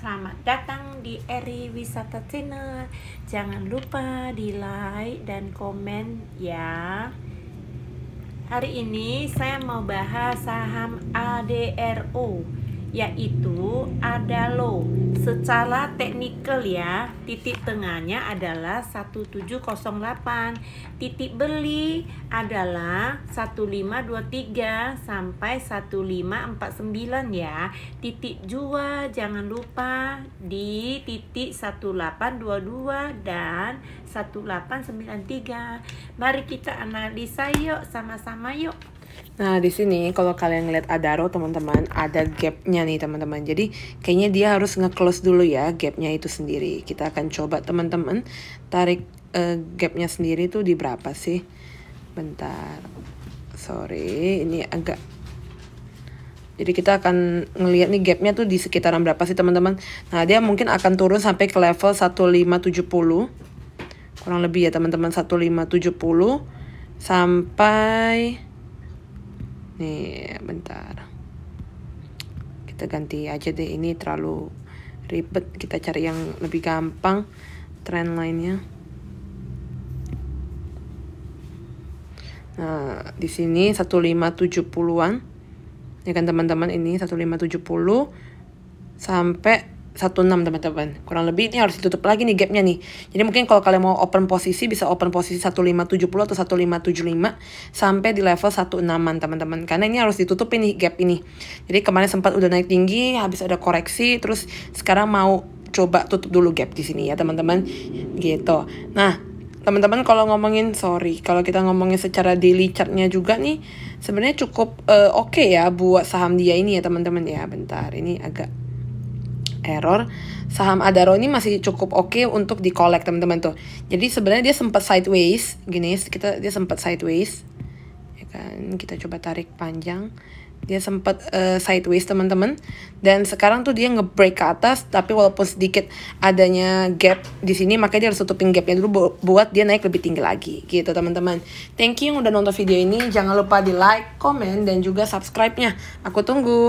Selamat datang di Eri Wisata Channel. Jangan lupa di like dan komen ya. Hari ini saya mau bahas saham ADRO yaitu ada low. Secara teknikal ya, titik tengahnya adalah 1708. Titik beli adalah 1523 sampai 1549 ya. Titik jual jangan lupa di titik 1822 dan 1893. Mari kita analisa yuk sama-sama yuk. Nah, di sini kalau kalian lihat Adaro, teman-teman, ada gapnya nih, teman-teman. Jadi, kayaknya dia harus nge-close dulu ya gapnya itu sendiri. Kita akan coba, teman-teman, tarik uh, gapnya sendiri tuh di berapa sih? Bentar. Sorry, ini agak... Jadi kita akan ngelihat nih gapnya tuh di sekitaran berapa sih teman-teman. Nah dia mungkin akan turun sampai ke level 1570. Kurang lebih ya teman-teman 1570 sampai nih bentar kita ganti aja deh ini terlalu ribet kita cari yang lebih gampang trend lainnya nah di sini 1570-an ya kan teman-teman ini 1570 sampai satu enam teman-teman kurang lebih ini harus ditutup lagi nih gapnya nih jadi mungkin kalau kalian mau open posisi bisa open posisi satu lima tujuh puluh atau satu lima tujuh lima sampai di level satu enaman teman-teman karena ini harus ditutup ini gap ini jadi kemarin sempat udah naik tinggi habis ada koreksi terus sekarang mau coba tutup dulu gap di sini ya teman-teman gitu nah teman-teman kalau ngomongin sorry kalau kita ngomongin secara daily chartnya juga nih sebenarnya cukup uh, oke okay ya buat saham dia ini ya teman-teman ya bentar ini agak error saham Adaro ini masih cukup oke okay untuk di collect teman-teman tuh jadi sebenarnya dia sempat sideways gini kita dia sempat sideways ya kan kita coba tarik panjang dia sempat uh, eh, sideways teman-teman dan sekarang tuh dia ngebreak ke atas tapi walaupun sedikit adanya gap di sini makanya dia harus tutupin gapnya dulu buat dia naik lebih tinggi lagi gitu teman-teman thank you yang udah nonton video ini jangan lupa di like comment dan juga subscribe nya aku tunggu